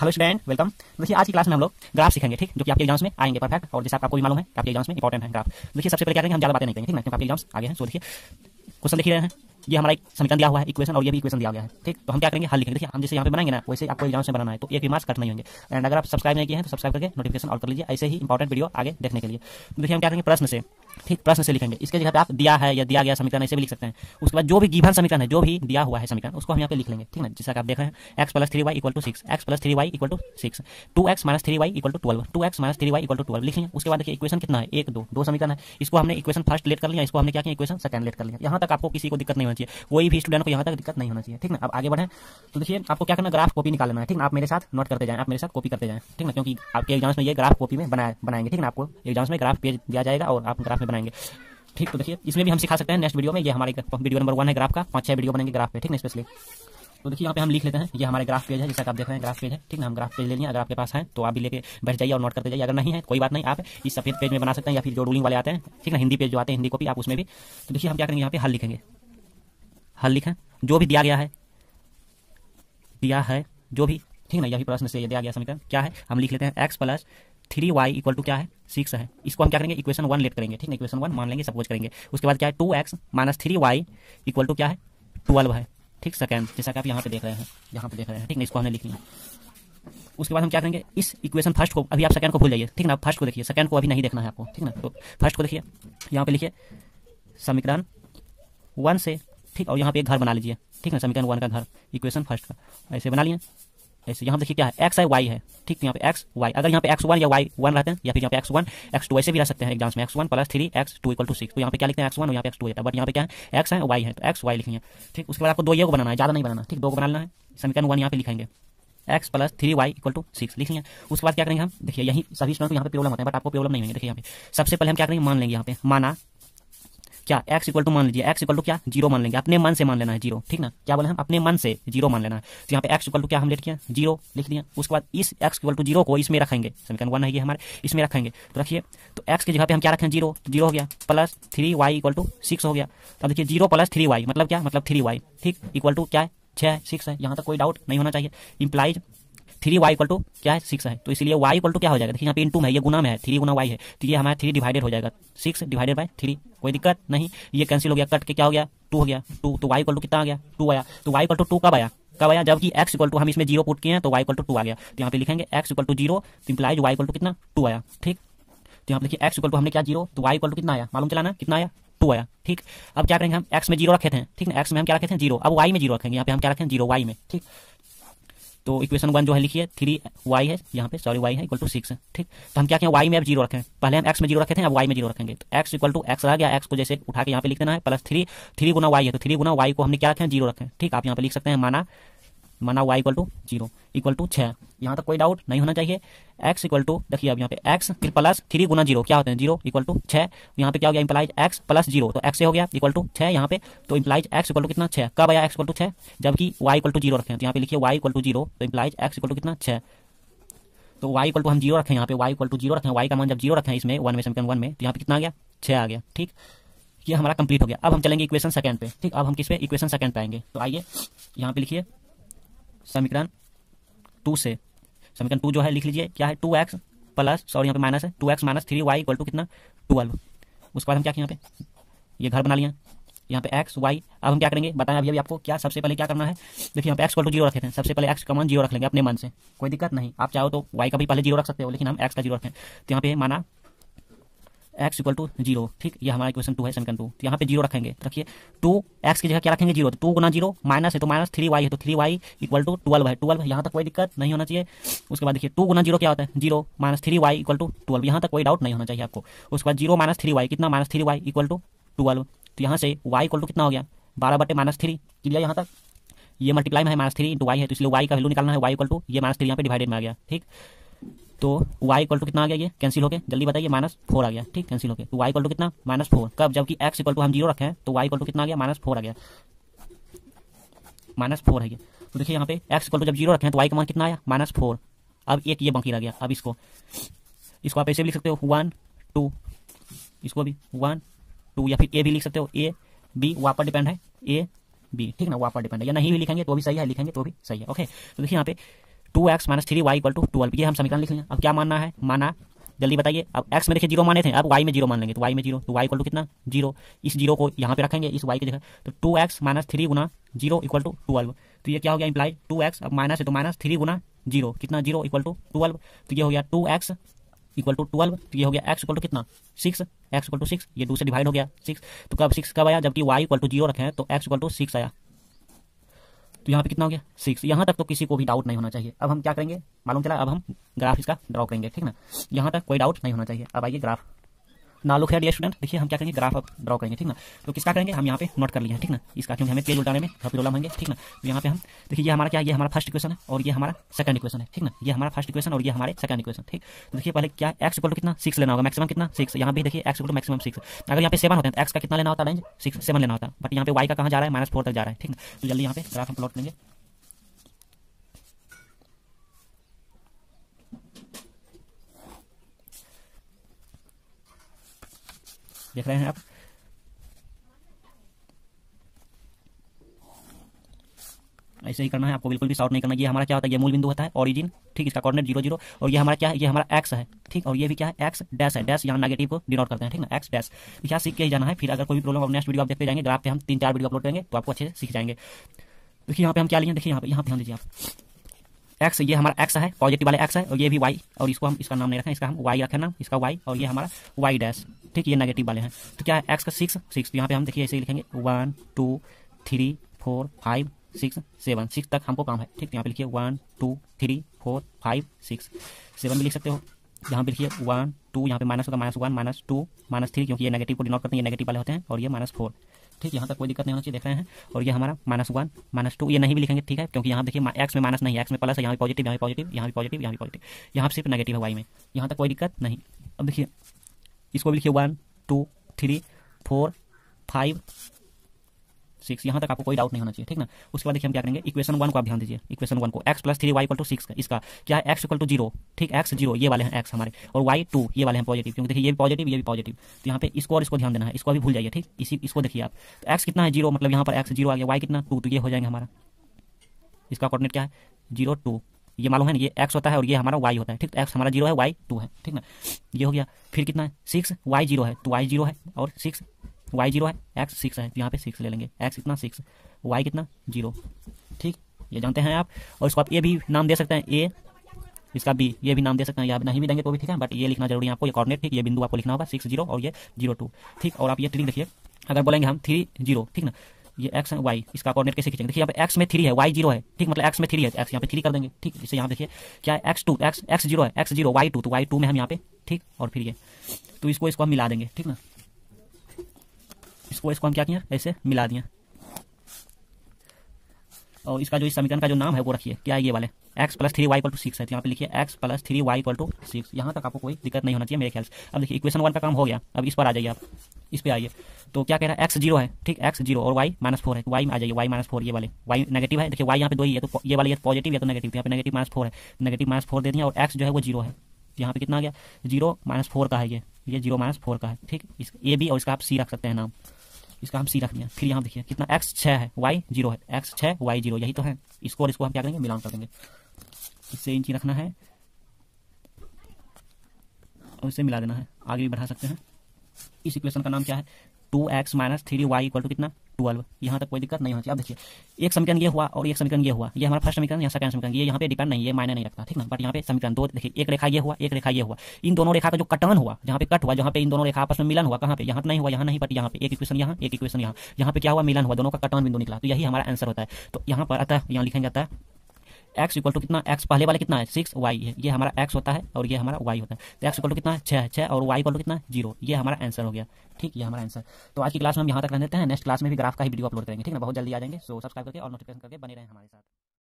hello student welcome देखिए आज की क्लास में हम लोग ग्राफ सीखेंगे ठीक जो कि आपके एग्जाम्स में आएंगे परफेक्ट और जैसे आपको कोई मालूम है आपके एग्जाम्स में इंपॉर्टेंट है ग्राफ देखिए सबसे पहले क्या करेंगे हम ज्यादा बातें नहीं करेंगे ठीक है आपके एग्जाम्स आगे हैं सो देखिए क्वेश्चन लिख रहे हैं ये हमारा एक समीकरण दिया हुआ है इक्वेशन और ये भी इक्वेशन दिया गया है ठीक तो हम क्या करेंगे हल लिखेंगे देखिए हम जैसे यहाँ पे बनाएंगे ना वैसे आपको एग्जाम से बनाना है तो एक भी मार्क्स कट नहीं होंगे एंड अगर आप सब्सक्राइब नहीं किए हैं तो सब्सक्राइब करके नोटिफिकेशन ऑल कर लीजिए ऐसे ही इंपॉर्टेंट वीडियो आगे देखने के लिए तो देखिए हम क्या करेंगे प्रश्न से ठीक प्रश्न से लिखेंगे इसके जगह पे आप दिया है या दिया गया समीकरण ऐसे भी लिख सकते हैं उसके बाद जो भी गिवन समीकरण है जो भी दिया हुआ है समीकरण उसको हम यहाँ पे लिख लेंगे ठीक है जैसा आप देख रहे हैं x plus three y equal to six x plus three y equal to six two x minus three y equal to twelve two x minus three y equal to twelve लिख उसके बाद देखिए इक्वेशन कितना है एक दो दो समीकरण है इसको हमने इक्वेशन फर्स्ट लेट कर लिया इसको हमने क्या किया इक्वेशन सेकंड लेट कर लिया यहाँ तक आपको किसी को दिक्कत नहीं होनी चाहिए कोई भी स्टूडेंट को यहाँ तक दिक्कत नहीं होना चाहिए ठीक ना आप आगे बढ़ें तो देखिए आपको क्या करना ग्राफ कॉपी निकालना है ठीक ना आप मेरे साथ नोट करते जाएं आप मेरे साथ कॉपी करते जाएं ठीक ना क्योंकि आपके एग्जाम्स में ये ग्राफ कॉपी में बनाए बनाएंगे ठीक ना आपको एग्जाम्स में ग्राफ पेज दिया जाएगा और आप ग्राफ में बनाएंगे ठीक तो देखिए इसमें भी हम सिखा सकते हैं नेक्स्ट वीडियो में ये हमारे वीडियो नंबर वन है ग्राफ का पांच छह वीडियो बनेंगे ग्राफ पे ठीक ना स्पेशली तो देखिए यहाँ पे हम लिख लेते हैं ये हमारे ग्राफ पेज है जैसा आप देख रहे हैं ग्राफ पेज है ठीक ना हम ग्राफ पेज ले लिया अगर आपके पास है तो आप भी लेके बैठ जाइए और नोट करते जाइए अगर नहीं है कोई बात नहीं आप इस सफेद पेज में बना सकते हैं या फिर जो रूलिंग वाले आते हैं ठीक ना हिंदी पेज जो आते हैं हिंदी कॉपी आप उसमें भी तो देखिए हम क्या करेंगे यहाँ पे हल लिखेंगे हल लिखें जो भी दिया गया है दिया है जो भी ठीक ना यही प्रश्न से दिया गया समीकरण क्या है हम लिख लेते हैं x plus three y equal to क्या है सिक्स है इसको हम क्या करेंगे इक्वेशन वन लेट करेंगे ठीक ना इक्वेशन वन मान लेंगे सपोज करेंगे उसके बाद क्या है two x minus three y equal to क्या है ट्वेल्व है ठीक सेकेंड जैसा कि आप यहाँ पे देख रहे हैं यहाँ पे देख रहे हैं ठीक ना इसको हमने लिख लिया उसके बाद हम क्या करेंगे इस इक्वेशन फर्स्ट को अभी आप सेकंड को भूल जाइए ठीक ना आप फर्स्ट को देखिए सेकंड को अभी नहीं देखना है आपको ठीक ना तो फर्स्ट को देखिए यहाँ पे लिखिए समीकरण वन से ठीक और यहाँ पे एक घर बना लीजिए ठीक है समीकरण वन का घर इक्वेशन फर्स्ट का ऐसे बना लिए ऐसे यहाँ देखिए क्या है एक्स है वाई है ठीक तो यहाँ पे एक्स वाई अगर यहाँ पे एक्स वन या वाई वन रहते हैं या फिर यहाँ पे एक्स वन एक्स टू ऐसे भी रह सकते हैं एग्जाम्स में x one plus three x two equal to six तो यहाँ पे क्या लिखते हैं एक्स वन यहाँ पे एक्स टू है बट तो यहाँ पे क्या है एक्स है वाई है तो एक्स वाई लिखेंगे ठीक उसके बाद आपको दो ये को बनाना है ज्यादा नहीं बनाना ठीक दो को बनाना है समीकरण वन यहाँ पे लिखेंगे x plus three y equal to six लिखेंगे उसके बाद क्या करेंगे हम देखिए यही सभी स्टूडेंट यहाँ पे प्रॉब्लम होता है बट आपको प्रॉब्लम नहीं होंगे देखिए यहाँ पे सबसे पहले हम क्या करेंगे मान लेंगे यहाँ पे माना क्या एक्स इक्वल टू मान लीजिए एक्स इक्वल टू क्या जीरो मान लेंगे अपने मन से मान लेना है जीरो ठीक ना क्या बोले हम अपने मन से जीरो मान लेना है तो यहाँ पे एक्स इक्वल टू क्या हम लिख दिया जीरो लिख दिया उसके बाद इस एक्स इक्वल टू जीरो को इसमें रखेंगे समीकरण वन है ये हमारे इसमें रखेंगे तो रखिए तो एक्स की जगह पे हम क्या रखें जीरो जीरो हो गया plus three y equal to six हो गया अब तो देखिए जीरो प्लस थ्री वाई मतलब क्या मतलब थ्री वाई ठीक इक्वल टू क्या है छः सिक्स है यहाँ तक कोई डाउट नहीं होना चाहिए implies three y equal to क्या है सिक्स है तो इसलिए वाई इक्वल टू क्या हो जाएगा देखिए यहाँ पे इंटू में ये गुना में है थ्री गुना वाई है तो ये हमारा थ्री डिवाइडेड हो जाएगा सिक्स डिवाइडेड बाय थ्री कोई दिक्कत नहीं ये कैंसिल हो गया कट के क्या हो गया टू हो गया टू तो वाई इक्वल टू कितना आ गया टू आया तो वाई इक्वल टू टू कब आया कब आया जबकि एक्स इक्वल टू हम इसमें जीरो पुट किए हैं तो वाई इक्वल टू टू आ गया तो यहाँ पे लिखेंगे x equal to zero implies y equal to कितना टू आया ठीक तो यहाँ पे लिखिए एक्स इक्वल टू हमने क्या जीरो तो वाई इक्वल टू कितना आया मालूम चलाना कितना आया टू आया ठीक अब क्या करेंगे हम एक्स में जीरो रखे थे ठीक ना एक्स में हम क्या रखे थे जीरो अब वाई में जीरो रखेंगे यहाँ पे हम क्या रखें जीरो वाई में ठीक तो इक्वेशन वन जो है लिखिए थ्री वाई है यहाँ पे सॉरी वाई है इक्वल टू सिक्स ठीक तो हम क्या क्या वाई में अब जीरो रखें पहले हम एक्स में जीरो रखे थे अब वाई में जीरो रखेंगे तो एक्स इक्वल टू एक्स रह गया एक्स को जैसे उठा के यहाँ पे लिख देना है प्लस थ्री थ्री गुना वाई है तो थ्री गुना वाई को हमने क्या रखें जीरो रखें ठीक आप यहाँ पे लिख सकते हैं माना माना y equal to zero equal to छः यहाँ तक कोई डाउट नहीं होना चाहिए एक्स इक्वल टू देखिए अब यहाँ पे एक्स फिर प्लस थ्री गुना जीरो क्या होते हैं जीरो इक्वल टू छः यहाँ पे क्या हो गया इम्प्लाइज एक्स प्लस जीरो तो एक्स हो गया इक्वल टू छः यहाँ पे तो इम्प्लाइज एक्स इक्वल टू कितना छः कब आया एक्स इक्वल टू छः जबकि वाई इक्वल टू जीरो रखें तो यहाँ पे लिखिए वाई इक्वल टू जीरो तो इम्प्लाइज एक्स इक्वल टू कितना छः तो वाई इक्वल टू हम जीरो रखें यहाँ पे वाई इक्वल टू जीरो रखें वाई का मान जब जीरो रखें इसमें वन में समीकरण वन में तो यहाँ पे कितना आ गया छः आ गया ठीक ये हमारा कंप्लीट हो गया अब हम चलेंगे इक्वेशन सेकंड पे ठीक अब हम किस पे इक्वेशन सेकंड पे आएंगे तो आइए यहाँ पे लिखिए समीकरण टू से समीकरण टू जो है लिख लीजिए क्या है टू एक्स प्लस सॉरी यहाँ पे माइनस है two x minus three y equal to कितना ट्वेल्व उसके बाद हम क्या किया यहाँ पे ये घर बना लिया यहाँ पे एक्स वाई अब हम क्या करेंगे बताएं अभी अभी आपको क्या सबसे पहले क्या करना है देखिए यहाँ पे एक्स टू जीरो रखते हैं सबसे पहले एक्स कमन जीरो रख लेंगे अपने मन से कोई दिक्कत नहीं आप चाहो तो वाई का भी पहले जीरो रख सकते हो लेकिन हम एक्स का जीरो रखें तो यहाँ पे माना एक्स इक्वल टू जीरो ठीक ये हमारा इक्वेशन टू है सेकंड टू तो यहाँ पे जीरो रखेंगे रखिए टू एक्स की जगह क्या रखेंगे जीरो तो टू गुना जीरो माइनस है तो माइनस थ्री वाई है तो three y equal to twelve है ट्वेल्व यहाँ तक कोई दिक्कत नहीं होना चाहिए उसके बाद देखिए टू गुना जीरो क्या होता है zero minus three y equal to twelve यहाँ तक कोई डाउट नहीं होना चाहिए आपको उसके बाद जीरो माइनस थ्री वाई कितना minus three y equal to twelve तो यहाँ से वाई इक्वल टू कितना हो गया बारह बटे माइनस थ्री क्लियर यहाँ तक ये मल्टीप्लाई में है माइनस थ्री इंटू वाई है तो इसलिए वाई का वैल्यू निकालना है वाई इक्वल टू ये माइनस थ्री यहाँ पे डिवाइडेड में आ गया ठीक तो वाई इक्वल टू कितना आ गया ये कैंसिल होके जल्दी बताइए माइनस फोर आ गया ठीक कैंसिल होके तो वाई इक्वल टू कितना माइनस फोर कब जबकि एक्स इक्वल टू हम जीरो रखे हैं तो वाई इक्वल टू कितना आ गया माइनस फोर आ गया माइनस फोर है ये तो देखिए यहाँ पे एक्स इक्वल टू जब जीरो रखे हैं तो वाई का मान कितना आया माइनस फोर अब एक ये बाकी रह गया अब इसको इसको आप ऐसे भी लिख सकते हो वन टू इसको भी वन टू या फिर ए भी लिख सकते हो ए बी वहाँ पर डिपेंड है ए बी ठीक ना वहाँ पर डिपेंड है या नहीं भी लिखेंगे तो भी सही है लिखेंगे तो भी सही है ओके तो देखिए यहाँ पे two x minus three y equal to twelve ये हम समीकरण लिख लेंगे अब क्या मानना है माना जल्दी बताइए अब एक्स में देखिए जीरो माने थे अब वाई में जीरो मान लेंगे तो वाई में जीरो तो वाई इक्वल टू कितना जीरो इस जीरो को यहाँ पे रखेंगे इस वाई की जगह तो टू एक्स माइनस थ्री गुना जीरो इक्वल टू ट्वेल्व तो ये क्या हो गया इम्प्लाई टू एक्स अब माइनस है तो माइनस थ्री गुना जीरो कितना जीरो इक्वल टू ट्वेल्व तो ये हो गया two x equal to twelve तो ये हो गया एक्स इक्वल टू कितना six x equal to six ये दूसरे से डिवाइड हो गया सिक्स तो कब सिक्स कब आया जबकि वाई इक्वल टू जीरो रखे हैं तो एक्स इक्वल टू सिक्स आया तो यहाँ पे कितना हो गया सिक्स यहाँ तक तो किसी को भी डाउट नहीं होना चाहिए अब हम क्या करेंगे मालूम चला अब हम ग्राफ इसका ड्रॉ करेंगे ठीक ना यहाँ तक कोई डाउट नहीं होना चाहिए अब आइए ग्राफ नालुक है डी स्टूडेंट देखिए हम क्या करेंगे ग्राफ ड्रॉ करेंगे ठीक ना तो किसका करेंगे हम यहाँ पे नोट कर लिए हैं ठीक ना इसका क्योंकि हमें पेज उठाने में हफिरोला होंगे ठीक ना तो यहाँ पे हम देखिए ये हमारा क्या ये हमारा फर्स्ट इक्वेशन है और ये हमारा सेकंड इक्वेशन है ठीक ना ये हमारा फर्स्ट इक्वेशन और ये हमारे सेकंड इक्वेशन ठीक तो देखिए पहले क्या एक्स इक्वल कितना सिक्स लेना होगा मैक्सिमम कितना सिक्स यहाँ भी देखिए एक्स इक्वल मैक्सिमम सिक्स अगर यहाँ पे सेवन होता है एक्स का कितना लेना होता है रेंज सिक्स सेवन लेना होता है बट यहाँ पे वाई का कहाँ जा रहा है माइनस फोर तक जा रहा है ठीक ना तो जल्दी यहाँ पे ग्राफ हम प्लॉट करेंगे देख रहे हैं आप ऐसे ही करना है आपको बिल्कुल भी शॉर्ट नहीं करना ये हमारा क्या होता है ये मूल बिंदु होता है ऑरिजिन ठीक इसका कॉर्डिनेट जीरो जीरो और ये हमारा क्या है ये हमारा एक्स है ठीक और ये भी क्या है एक्स डैश है डैश यहाँ नेगेटिव को डिनोट करते हैं ठीक ना एक्स डैश यहाँ सीख के जाना है फिर अगर कोई भी प्रॉब्लम नेक्स्ट वीडियो आप देखते जाएंगे ग्राफ पे हम तीन चार वीडियो अपलोड करेंगे तो आपको अच्छे से सीख जाएंगे देखिए यहाँ पे हम क्या लिए देखिए यहाँ पे यहाँ पे ध्यान दीजिए आप एक्स ये हमारा एक्स है पॉजिटिव वाला एक्स है और ये भी वाई और इसको हम इसका नाम नहीं रखें इसका हम वाई रखें नाम इसका वाई और ये हमारा वाई डैश ठीक ये नेगेटिव वाले हैं तो क्या है एक्स का सिक्स सिक्स यहाँ पे हम देखिए ऐसे ही लिखेंगे one two three four five six seven six तक हमको काम है ठीक तो यहाँ पे लिखिए one two three four five six seven भी लिख सकते हो यहाँ पे लिखिए वन टू यहाँ पे माइनस होगा minus one minus two minus three क्योंकि ये नेगेटिव को डिनोट करते हैं ये नेगेटिव वाले होते हैं और ये माइनस फोर ठीक यहाँ तक कोई दिक्कत नहीं होना चाहिए देख रहे हैं और ये हमारा माइनस वन माइनस टू ये नहीं भी लिखेंगे ठीक है क्योंकि यहाँ देखिए एक्स में माइनस नहीं एक्स में प्लस है यहाँ पर पॉजिटिव यहाँ पर पॉजिटिव यहाँ पर पॉजिटिव यहाँ पर पॉजिटिव यहाँ सिर्फ नेगेटिव है वाई में यहाँ तक कोई दिक्कत नहीं अब देखिए इसको भी लिखिए one two three four five six यहाँ तक आपको कोई डाउट नहीं होना चाहिए ठीक ना उसके बाद देखिए हम क्या करेंगे इक्वेशन वन को आप ध्यान दीजिए इक्वेशन वन को x plus three y equal to six का इसका क्या है एक्स इक्वल टू जीरो ठीक एक्स जीरो ये वाले हैं एक्स हमारे और वाई टू ये वाले हैं पॉजिटिव क्योंकि देखिए ये भी पॉजिटिव ये भी पॉजिटिव तो यहाँ पे इसको और इसको ध्यान देना है इसको अभी भूल जाइए ठीक इसी इसको देखिए आप तो एक्स कितना है जीरो मतलब यहाँ पर एक्स जीरो आ गया वाई कितना टू तो ये हो जाएंगे हमारा इसका कॉर्डिनेट क्या है जीरो टू ये मालूम है ना ये एक्स होता है और ये हमारा वाई होता है ठीक एक्स तो हमारा जीरो है वाई टू है ठीक ना ये हो गया फिर कितना है सिक्स वाई जीरो है तो वाई जीरो है और सिक्स वाई जीरो है एक्स सिक्स है तो यहाँ पे सिक्स ले लेंगे एक्स इतना सिक्स वाई कितना जीरो ठीक ये जानते हैं आप और इसको आप ए भी नाम दे सकते हैं ए इसका बी ये भी नाम दे सकते हैं या आप नहीं भी देंगे तो भी ठीक है बट ये लिखना जरूरी है आपको ये कॉर्डिनेट ठीक ये बिंदु आपको लिखना होगा सिक्स जीरो और ये जीरो टू ठीक और आप ये ट्रिक देखिए अगर बोलेंगे हम थ्री जीरो ठीक ना ये एक्स है वाई इसका कॉर्डिनेट कैसे खींचेंगे देखिए यहाँ पे एक्स में थ्री है वाई जीरो है ठीक मतलब एक्स में थ्री है एक्स यहाँ पे थ्री कर देंगे ठीक इसे यहाँ देखिए क्या है x two x x zero है एक्स जीरो वाई टू तो वाई टू में हम यहाँ पे ठीक और फिर ये तो इसको इसको हम मिला देंगे ठीक ना इसको इसको हम क्या किया ऐसे मिला दिए और इसका जो इस समीकरण का जो नाम है वो रखिए क्या है ये वाले x plus three y equal to six है तो यहाँ पे लिखिए x plus three y to six यहाँ तक आपको कोई दिक्कत नहीं होना चाहिए मेरे ख्याल से अब देखिए इक्वेशन वन का काम हो गया अब इस पर आ जाइए आप इस पर आइए तो क्या कह रहा है एक्स जीरो है ठीक एक्स जीरो और वाई माइनस फोर है वाई में आ जाइए वाई माइनस फोर ये वाले वाई नेगेटिव है देखिए वाई यहाँ पे दो ही है तो ये वाले पॉजिटिव या तो नेगेटिव यहाँ पे नेगेटिव माइनस फोर है नेगेटिव माइनस फोर दे दिया और एक्स जो है वो जीरो है तो यहाँ पे कितना आ गया जीरो माइनस फोर का है ये ये जीरो माइनस फोर का है ठीक इस ए बी और इसका आप सी रख सकते हैं नाम इसका हम सी रख दिया फिर यहाँ देखिए कितना एक्स छः है वाई जीरो है एक्स छः वाई जीरो यही तो है इसको और इसको हम क्या करेंगे मिलान कर देंगे इससे इंची रखना है और इसे मिला देना है आगे भी बढ़ा सकते हैं इस इक्वेशन का नाम क्या है two x minus three y equal to कितना ट्वेल्व यहाँ तक कोई दिक्कत नहीं होनी चाहिए अब देखिए एक समीकरण ये हुआ और एक समीकरण ये हुआ ये हमारा फर्स्ट समीकरण या सेकंड समीकरण ये यहाँ पे डिपेंड नहीं है मायने नहीं रखता ठीक ना बट यहाँ पे समीकरण दो देखिए एक रेखा ये हुआ एक रेखा ये हुआ इन दोनों रेखा का जो कटन हुआ जहाँ पे कट हुआ जहाँ पे इन दोनों रेखा आपस में मिलन हुआ कहाँ पे यहाँ तो नहीं हुआ यहाँ नहीं बट यहाँ पे एक इक्वेशन यहाँ एक इक्वेशन यहाँ यहाँ पे क्या हुआ मिलन हुआ दोनों का कटन बिंदु निकला तो यही हमारा आंसर होता है तो यहाँ पर आता है यहाँ लिखा जाता है एक्स इक्वल टू कितना एक्स पहले वाले कितना है सिक्स वाई है ये हमारा एक्स होता है और ये हमारा वाई होता है तो एक्स इक्वल टू कितना छः छः और वाई इक्वल टू कितना जीरो ये हमारा आंसर हो गया ठीक ये हमारा आंसर तो आज की क्लास में हम यहाँ तक रहने देते हैं नेक्स्ट क्लास में भी ग्राफ का ही वीडियो अपलोड करेंगे ठीक है बहुत जल्दी आ जाएंगे सो सब्सक्राइब करके और नोटिफिकेशन करके बने रहे हमारे साथ